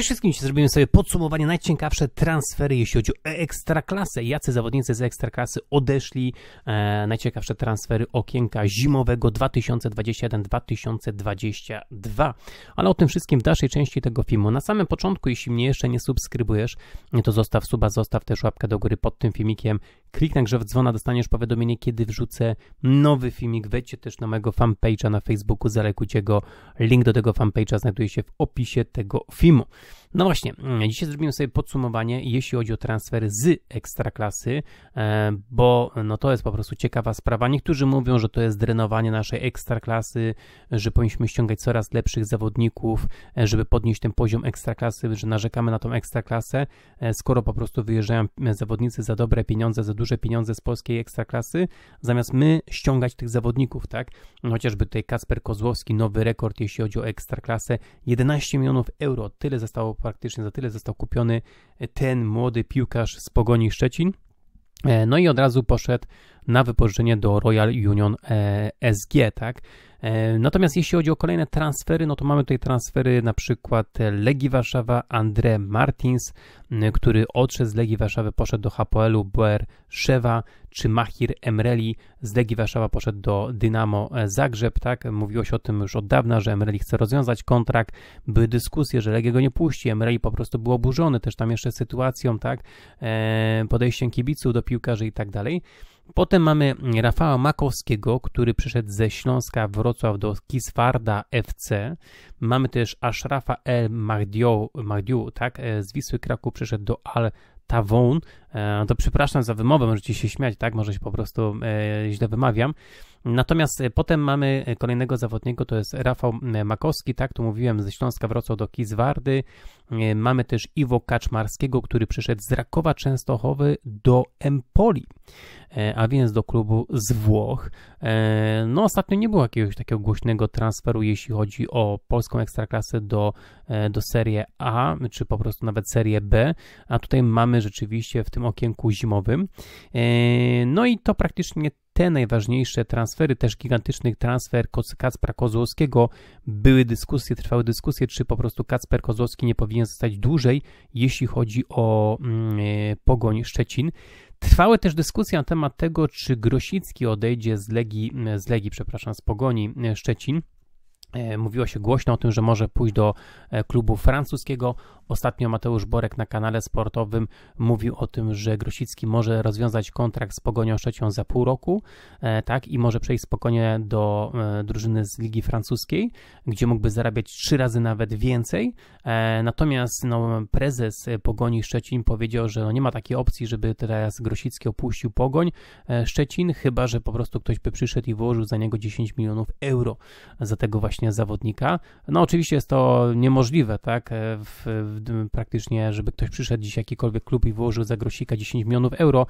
Cześć wszystkim, dzisiaj zrobimy sobie podsumowanie najciekawsze transfery, jeśli chodzi o ekstraklasę. Jacy zawodnicy z ekstraklasy odeszli? E, najciekawsze transfery okienka zimowego 2021-2022. Ale o tym wszystkim w dalszej części tego filmu. Na samym początku, jeśli mnie jeszcze nie subskrybujesz, to zostaw suba, zostaw też łapkę do góry pod tym filmikiem. Kliknę grzew dzwona, dostaniesz powiadomienie, kiedy wrzucę nowy filmik. Wejdźcie też na mojego fanpage'a na Facebooku, zalekujcie go. Link do tego fanpage'a znajduje się w opisie tego filmu. No właśnie, mm, dzisiaj zrobimy sobie podsumowanie, jeśli chodzi o transfery z ekstraklasy, e, bo no to jest po prostu ciekawa sprawa. Niektórzy mówią, że to jest drenowanie naszej ekstraklasy, że powinniśmy ściągać coraz lepszych zawodników, e, żeby podnieść ten poziom ekstraklasy, że narzekamy na tą ekstraklasę, e, skoro po prostu wyjeżdżają zawodnicy za dobre pieniądze, za duże pieniądze z polskiej ekstraklasy, zamiast my ściągać tych zawodników, tak? No, chociażby tutaj Kasper Kozłowski, nowy rekord, jeśli chodzi o ekstraklasę, 11 milionów euro, tyle zostało praktycznie za tyle został kupiony ten młody piłkarz z Pogoni Szczecin. E, no i od razu poszedł na wypożyczenie do Royal Union e, SG, tak? E, natomiast jeśli chodzi o kolejne transfery, no to mamy tutaj transfery na przykład Legii Warszawa, André Martins, który odszedł z Legii Warszawy, poszedł do Hapoelu Boer Szewa, czy Mahir Emreli z Legii Warszawa poszedł do Dynamo e, Zagrzeb, tak? Mówiło się o tym już od dawna, że Emreli chce rozwiązać kontrakt, były dyskusje, że Legia go nie puści, Emreli po prostu był oburzony też tam jeszcze sytuacją, tak? Podejściem kibiców do piłkarzy i tak dalej. Potem mamy Rafała Makowskiego, który przyszedł ze Śląska Wrocław do Kiswarda FC. Mamy też Ashrafa El Mahdiu, tak, e, z Wisły Kraków przyszedł do Al Tawon no to przepraszam za wymowę, możecie się śmiać, tak? Może się po prostu e, źle wymawiam. Natomiast e, potem mamy kolejnego zawodnika, to jest Rafał Makowski, tak? Tu mówiłem, ze Śląska Wrocław do Kizwardy. Mamy też Iwo Kaczmarskiego, który przyszedł z Rakowa Częstochowy do Empoli, a więc do klubu z Włoch. No ostatnio nie było jakiegoś takiego głośnego transferu, jeśli chodzi o polską ekstraklasę do, do Serie A, czy po prostu nawet Serie B, a tutaj mamy rzeczywiście w tym tym okienku zimowym. E, no i to praktycznie te najważniejsze transfery, też gigantyczny transfer Kacpra Kozłowskiego. Były dyskusje, trwały dyskusje, czy po prostu Kacper Kozłowski nie powinien zostać dłużej, jeśli chodzi o mm, e, Pogoń Szczecin. Trwały też dyskusje na temat tego, czy Grosicki odejdzie z Legii, z Legii przepraszam, z Pogoni e, Szczecin. Mówiło się głośno o tym, że może pójść do klubu francuskiego. Ostatnio Mateusz Borek na kanale sportowym mówił o tym, że Grosicki może rozwiązać kontrakt z Pogonią Szczecią za pół roku, e, tak, i może przejść spokojnie do e, drużyny z Ligi Francuskiej, gdzie mógłby zarabiać trzy razy nawet więcej. E, natomiast no, prezes Pogoni Szczecin powiedział, że no, nie ma takiej opcji, żeby teraz Grosicki opuścił Pogoń Szczecin, chyba że po prostu ktoś by przyszedł i wyłożył za niego 10 milionów euro za tego właśnie zawodnika. No oczywiście jest to niemożliwe, tak, w, w praktycznie, żeby ktoś przyszedł dziś jakikolwiek klub i wyłożył za Grosika 10 milionów euro.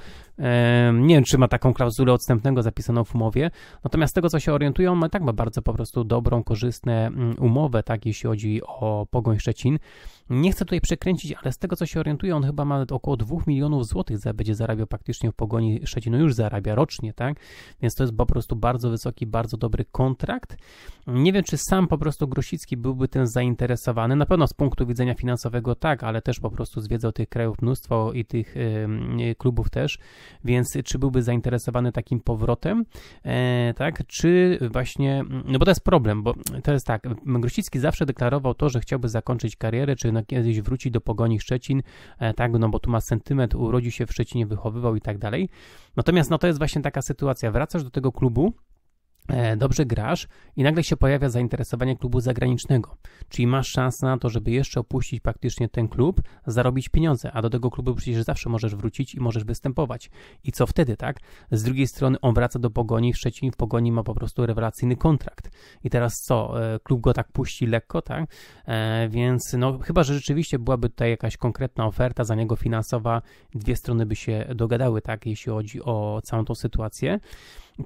Nie wiem, czy ma taką klauzulę odstępnego zapisaną w umowie, natomiast z tego, co się orientują, tak ma bardzo po prostu dobrą, korzystną mm, umowę, tak, jeśli chodzi o Pogoń Szczecin. Nie chcę tutaj przekręcić, ale z tego co się orientuję, on chyba ma około 2 milionów złotych będzie zarabiał praktycznie w pogoni Szczecinu, już zarabia rocznie, tak? Więc to jest po prostu bardzo wysoki, bardzo dobry kontrakt. Nie wiem, czy sam po prostu Grosicki byłby tym zainteresowany. Na pewno z punktu widzenia finansowego tak, ale też po prostu zwiedzał tych krajów mnóstwo i tych yy, klubów też, więc czy byłby zainteresowany takim powrotem, e, tak? Czy właśnie, no bo to jest problem, bo to jest tak, Grosicki zawsze deklarował to, że chciałby zakończyć karierę, czy kiedyś wróci do pogoni Szczecin, e, tak, no bo tu ma sentyment, urodził się w Szczecinie, wychowywał i tak dalej. Natomiast no to jest właśnie taka sytuacja, wracasz do tego klubu, E, dobrze grasz i nagle się pojawia zainteresowanie klubu zagranicznego, czyli masz szansę na to, żeby jeszcze opuścić praktycznie ten klub, zarobić pieniądze, a do tego klubu przecież zawsze możesz wrócić i możesz występować. I co wtedy, tak? Z drugiej strony on wraca do Pogoni, w szczecin w Pogoni ma po prostu rewelacyjny kontrakt. I teraz co? E, klub go tak puści lekko, tak? E, więc no chyba, że rzeczywiście byłaby tutaj jakaś konkretna oferta za niego finansowa, dwie strony by się dogadały, tak? Jeśli chodzi o całą tą sytuację.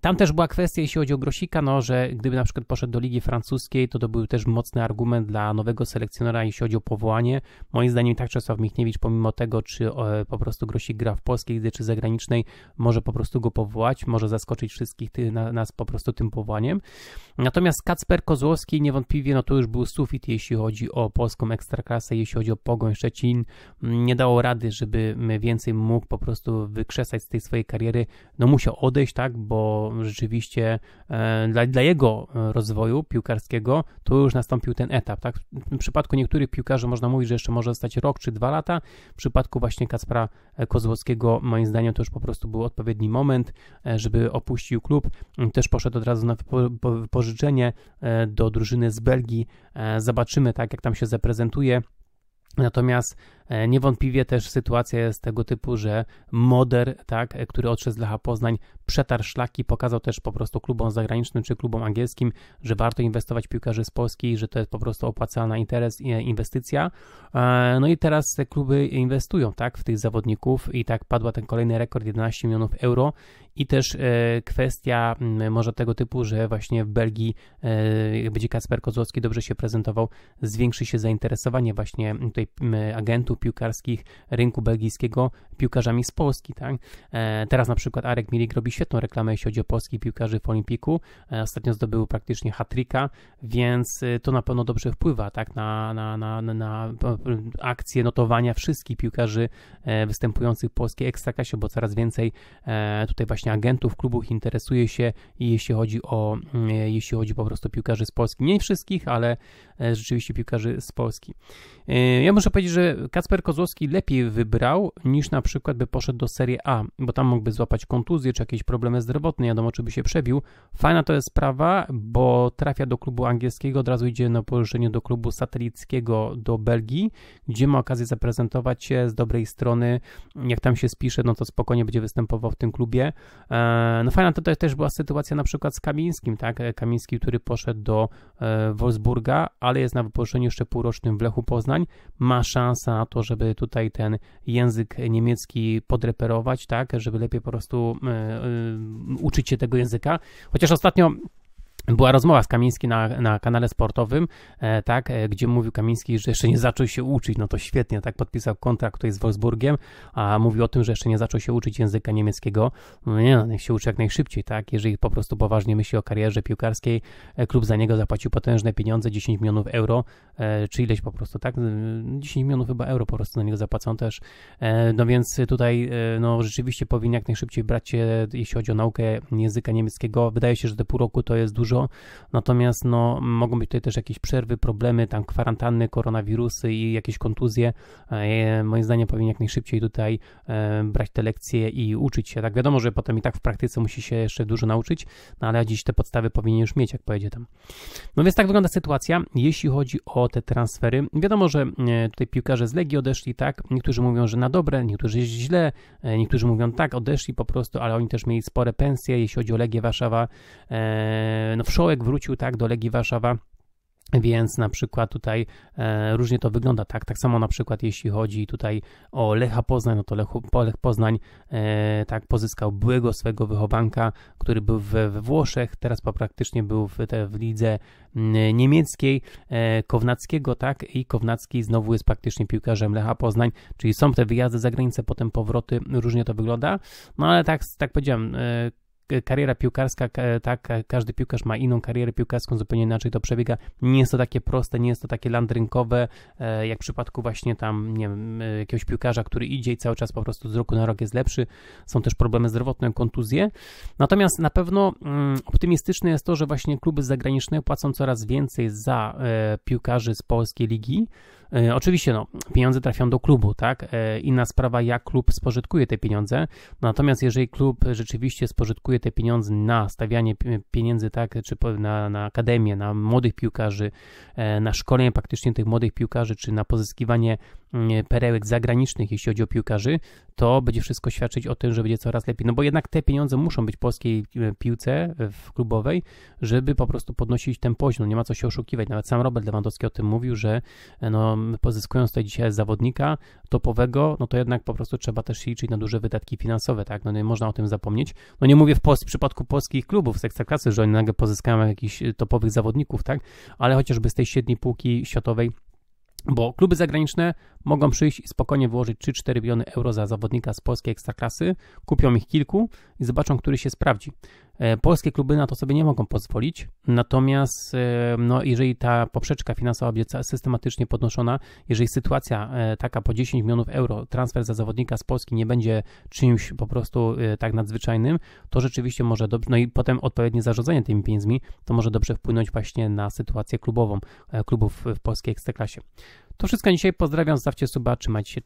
Tam też była kwestia, jeśli chodzi o Grosika, no, że gdyby na przykład poszedł do Ligi Francuskiej, to to był też mocny argument dla nowego selekcjonera, jeśli chodzi o powołanie. Moim zdaniem tak Czesław Michniewicz, pomimo tego, czy e, po prostu Grosik gra w polskiej lidze, czy zagranicznej, może po prostu go powołać, może zaskoczyć wszystkich ty, na, nas po prostu tym powołaniem. Natomiast Kacper Kozłowski niewątpliwie, no to już był sufit, jeśli chodzi o polską ekstraklasę, jeśli chodzi o Pogoń Szczecin. Nie dało rady, żeby więcej mógł po prostu wykrzesać z tej swojej kariery. No musiał odejść, tak, bo rzeczywiście e, dla, dla jego e, rozwoju piłkarskiego to już nastąpił ten etap. Tak? W przypadku niektórych piłkarzy można mówić, że jeszcze może zostać rok czy dwa lata. W przypadku właśnie Kacpra e, Kozłowskiego, moim zdaniem, to już po prostu był odpowiedni moment, żeby opuścił klub. Mm, też poszedł od razu na wypożyczenie do drużyny z Belgii. Zobaczymy, tak jak tam się zaprezentuje. Natomiast E, niewątpliwie też sytuacja jest tego typu, że Moder, tak, e, który odszedł z Lecha Poznań, przetarł szlaki, pokazał też po prostu klubom zagranicznym czy klubom angielskim, że warto inwestować w piłkarzy z Polski, że to jest po prostu opłacalna interes, inwestycja. E, no i teraz te kluby inwestują, tak, w tych zawodników i tak padła ten kolejny rekord 11 milionów euro i też kwestia może tego typu, że właśnie w Belgii, gdzie będzie Kasper Kozłowski dobrze się prezentował, zwiększy się zainteresowanie właśnie tutaj agentów piłkarskich rynku belgijskiego piłkarzami z Polski. Tak? E, teraz na przykład Arek Milik robi świetną reklamę, jeśli chodzi o polskich piłkarzy w Olimpiku. E, ostatnio zdobył praktycznie hatryka, więc e, to na pewno dobrze wpływa tak? na, na, na, na akcję notowania wszystkich piłkarzy występujących w polskiej ekstraklasie, bo coraz więcej tutaj właśnie agentów klubów interesuje się jeśli chodzi o mm, jeśli chodzi po prostu o piłkarzy z Polski. Nie wszystkich, ale rzeczywiście piłkarzy z Polski. Ja muszę powiedzieć, że Kacper Kozłowski lepiej wybrał niż na przykład by poszedł do Serie A, bo tam mógłby złapać kontuzję czy jakieś problemy zdrowotne, wiadomo czy by się przebił. Fajna to jest sprawa, bo trafia do klubu angielskiego, od razu idzie na położenie do klubu satelickiego do Belgii, gdzie ma okazję zaprezentować się z dobrej strony. Jak tam się spisze, no to spokojnie będzie występował w tym klubie. E, no fajna to też była sytuacja na przykład z Kamińskim, tak? E, Kamiński, który poszedł do e, Wolfsburga, ale jest na wypożyczeniu jeszcze półrocznym w Lechu Poznań, ma szansę na to, to, żeby tutaj ten język niemiecki podreperować, tak, żeby lepiej po prostu e, e, uczyć się tego języka. Chociaż ostatnio była rozmowa z Kamińskim na, na kanale sportowym, e, tak, e, gdzie mówił Kamiński, że jeszcze nie zaczął się uczyć, no to świetnie, tak, podpisał kontrakt tutaj z Wolfsburgiem, a mówił o tym, że jeszcze nie zaczął się uczyć języka niemieckiego, no nie, no, niech się uczy jak najszybciej, tak, jeżeli po prostu poważnie myśli o karierze piłkarskiej, e, klub za niego zapłacił potężne pieniądze, 10 milionów euro, e, czy ileś po prostu, tak, 10 e, milionów chyba euro po prostu na niego zapłacą też, e, no więc tutaj, no rzeczywiście powinien jak najszybciej brać się, jeśli chodzi o naukę języka niemieckiego, wydaje się, że do pół roku to jest dużo dużo, natomiast no, mogą być tutaj też jakieś przerwy, problemy, tam kwarantanny, koronawirusy i jakieś kontuzje. E, moim zdaniem powinien jak najszybciej tutaj e, brać te lekcje i uczyć się. Tak wiadomo, że potem i tak w praktyce musi się jeszcze dużo nauczyć, no ale dziś te podstawy powinien już mieć, jak pojedzie tam. No więc tak wygląda sytuacja, jeśli chodzi o te transfery. Wiadomo, że e, tutaj piłkarze z Legii odeszli, tak? Niektórzy mówią, że na dobre, niektórzy źle, niektórzy mówią tak, odeszli po prostu, ale oni też mieli spore pensje, jeśli chodzi o Legię Warszawa. No Wszołek wrócił tak do Legii Warszawa więc na przykład tutaj e, różnie to wygląda, tak? Tak samo na przykład jeśli chodzi tutaj o Lecha Poznań, no to Lech Poznań e, tak pozyskał byłego swego wychowanka, który był we, we Włoszech, teraz praktycznie był w, te, w lidze niemieckiej, e, Kownackiego, tak? I Kownacki znowu jest praktycznie piłkarzem Lecha Poznań, czyli są te wyjazdy za granicę, potem powroty, różnie to wygląda. No ale tak, tak powiedziałem, e, kariera piłkarska, tak, każdy piłkarz ma inną karierę piłkarską, zupełnie inaczej to przebiega. Nie jest to takie proste, nie jest to takie landrynkowe, e, jak w przypadku właśnie tam, nie wiem, e, jakiegoś piłkarza, który idzie i cały czas po prostu z roku na rok jest lepszy. Są też problemy zdrowotne, kontuzje. Natomiast na pewno mm, optymistyczne jest to, że właśnie kluby zagraniczne płacą coraz więcej za e, piłkarzy z polskiej ligi, E, oczywiście, no, pieniądze trafią do klubu, tak? E, inna sprawa, jak klub spożytkuje te pieniądze. Natomiast jeżeli klub rzeczywiście spożytkuje te pieniądze na stawianie pieniędzy, tak, czy na, na akademię, na młodych piłkarzy, e, na szkolenie praktycznie tych młodych piłkarzy, czy na pozyskiwanie Mm, perełek zagranicznych, jeśli chodzi o piłkarzy, to będzie wszystko świadczyć o tym, że będzie coraz lepiej. No bo jednak te pieniądze muszą być w polskiej e, piłce e, w klubowej, żeby po prostu podnosić ten poziom. Nie ma co się oszukiwać. Nawet sam Robert Lewandowski o tym mówił, że e, no, pozyskując tutaj dzisiaj zawodnika topowego, no to jednak po prostu trzeba też liczyć na duże wydatki finansowe, tak? No nie można o tym zapomnieć. No nie mówię w, w przypadku polskich klubów z Ekstraklasy, że oni nagle pozyskają jakichś topowych zawodników, tak? Ale chociażby z tej średniej półki światowej bo kluby zagraniczne mogą przyjść i spokojnie wyłożyć 3-4 miliony euro za zawodnika z polskiej ekstraklasy, kupią ich kilku i zobaczą, który się sprawdzi. E, polskie kluby na to sobie nie mogą pozwolić, natomiast e, no, jeżeli ta poprzeczka finansowa będzie systematycznie podnoszona, jeżeli sytuacja e, taka po 10 milionów euro, transfer za zawodnika z Polski nie będzie czymś po prostu tak nadzwyczajnym, to rzeczywiście może dobrze, no i potem odpowiednie zarządzanie tymi pieniędzmi, to może dobrze wpłynąć właśnie na sytuację klubową klubów w polskiej ekstraklasie. To wszystko dzisiaj, pozdrawiam, zostawcie suba, trzymajcie się,